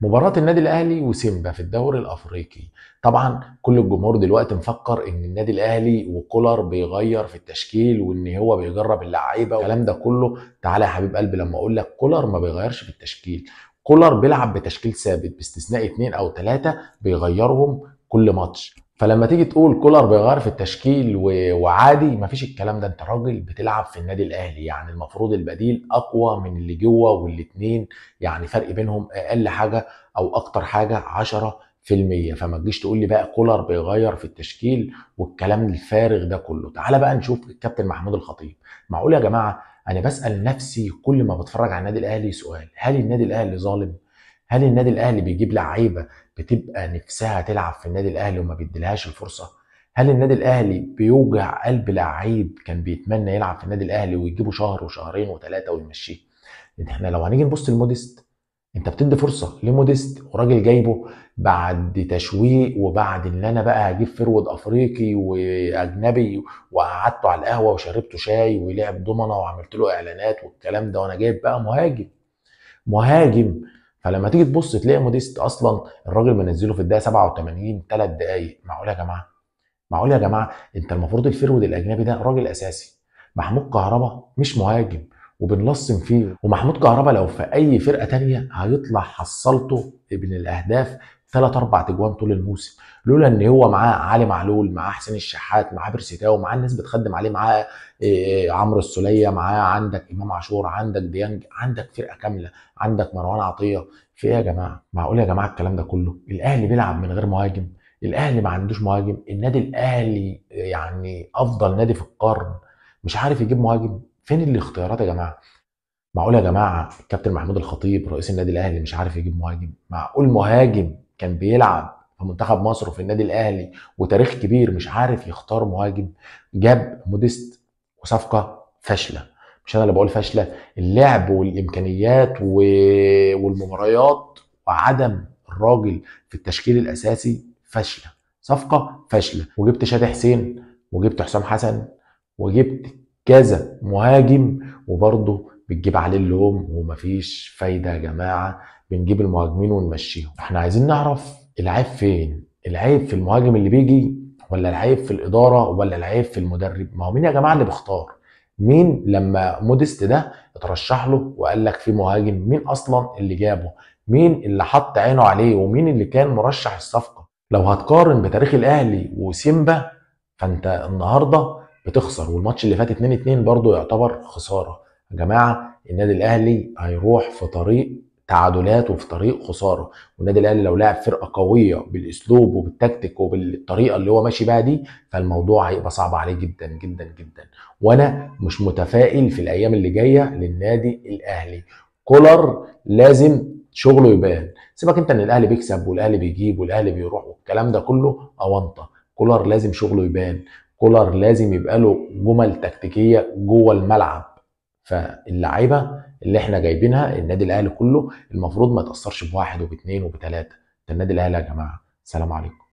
مباراة النادي الاهلي وسيمبا في الدوري الافريقي طبعا كل الجمهور دلوقتي مفكر ان النادي الاهلي وكولر بيغير في التشكيل وان هو بيجرب اللعيبه والكلام ده كله تعالى يا حبيب قلبي لما اقول لك كولر ما بيغيرش في التشكيل كولر بيلعب بتشكيل ثابت باستثناء اثنين او ثلاثه بيغيرهم كل ماتش فلما تيجي تقول كولر بيغير في التشكيل وعادي مفيش الكلام ده انت راجل بتلعب في النادي الاهلي يعني المفروض البديل اقوى من اللي جوه والاثنين يعني فرق بينهم اقل حاجه او اكتر حاجه 10% فما تجيش تقول لي بقى كولر بيغير في التشكيل والكلام الفارغ ده كله تعالى بقى نشوف الكابتن محمود الخطيب معقول يا جماعه انا بسال نفسي كل ما بتفرج على النادي الاهلي سؤال هل النادي الاهلي ظالم هل النادي الاهلي بيجيب لعيبه بتبقى نفسها تلعب في النادي الاهلي وما بيديلهاش الفرصه هل النادي الاهلي بيوجع قلب لعيب كان بيتمنى يلعب في النادي الاهلي ويجيبه شهر وشهرين وثلاثه ويمشيه احنا لو هنيجي نبص لموديست انت بتدي فرصه لموديست وراجل جايبه بعد تشويق وبعد ان انا بقى هجيب فرود افريقي واجنبي وقعدته على القهوه وشربته شاي ولعب ضمنه وعملت له اعلانات والكلام ده وانا جايب بقى مهاجم مهاجم فلما تيجي تبص تلاقي موديست اصلا الراجل منزله في الدقيقه 87 ثلاث دقائق معقول يا جماعه معقول يا جماعه انت المفروض الفيرود الاجنبي ده راجل اساسي محمود كهربا مش مهاجم وبنلصم فيه ومحمود كهربا لو في اي فرقه تانية هيطلع حصلته ابن الاهداف ثلاث اربع تجوان طول الموسم لولا ان هو معاه علي معلول معاه حسين الشحات معاه بيرسيتاو معاه الناس بتخدم عليه معاه إيه عمرو السوليه معاه عندك امام عاشور عندك ديانج عندك فرقه كامله عندك مروان عطيه في ايه يا جماعه معقول يا جماعه الكلام ده كله الاهلي بيلعب من غير مهاجم الاهلي ما عندوش مهاجم النادي الاهلي يعني افضل نادي في القرن مش عارف يجيب مهاجم فين الاختيارات يا جماعه معقول يا جماعه الكابتن محمود الخطيب رئيس النادي الاهلي مش عارف يجيب مهاجم معقول مهاجم كان بيلعب في منتخب مصر وفي النادي الاهلي وتاريخ كبير مش عارف يختار مهاجم جاب موديست وصفقه فاشله مش انا اللي بقول فاشله اللعب والامكانيات والمباريات وعدم الراجل في التشكيل الاساسي فاشله صفقه فاشله وجبت شادي حسين وجبت حسام حسن وجبت كذا مهاجم وبرضه بتجيب عليه اللوم ومفيش فايده يا جماعه بنجيب المهاجمين ونمشيهم احنا عايزين نعرف العيب فين العيب في المهاجم اللي بيجي ولا العيب في الاداره ولا العيب في المدرب ما هو مين يا جماعه اللي بيختار مين لما موديست ده اترشح له وقال لك في مهاجم مين اصلا اللي جابه مين اللي حط عينه عليه ومين اللي كان مرشح الصفقه لو هتقارن بتاريخ الاهلي وسيمبا فانت النهارده بتخسر والماتش اللي فات 2 2 برضه يعتبر خساره يا جماعه النادي الاهلي هيروح في طريق تعادلات وفي طريق خساره والنادي الاهلي لو لعب فرقه قويه بالاسلوب وبالتكتيك وبالطريقه اللي هو ماشي بيها دي فالموضوع هيبقى صعب عليه جدا جدا جدا وانا مش متفائل في الايام اللي جايه للنادي الاهلي كولر لازم شغله يبان سيبك انت ان الاهلي بيكسب والاهلي بيجيب والاهلي بيروح والكلام ده كله اونطه كولر لازم شغله يبان كولر لازم يبقى له جمل تكتيكيه جوه الملعب فاللعيبه اللي احنا جايبينها النادي الاهلي كله المفروض ما يتاثرش بواحد وباثنين وبثلاثه ده النادي الاهلي يا جماعه سلام عليكم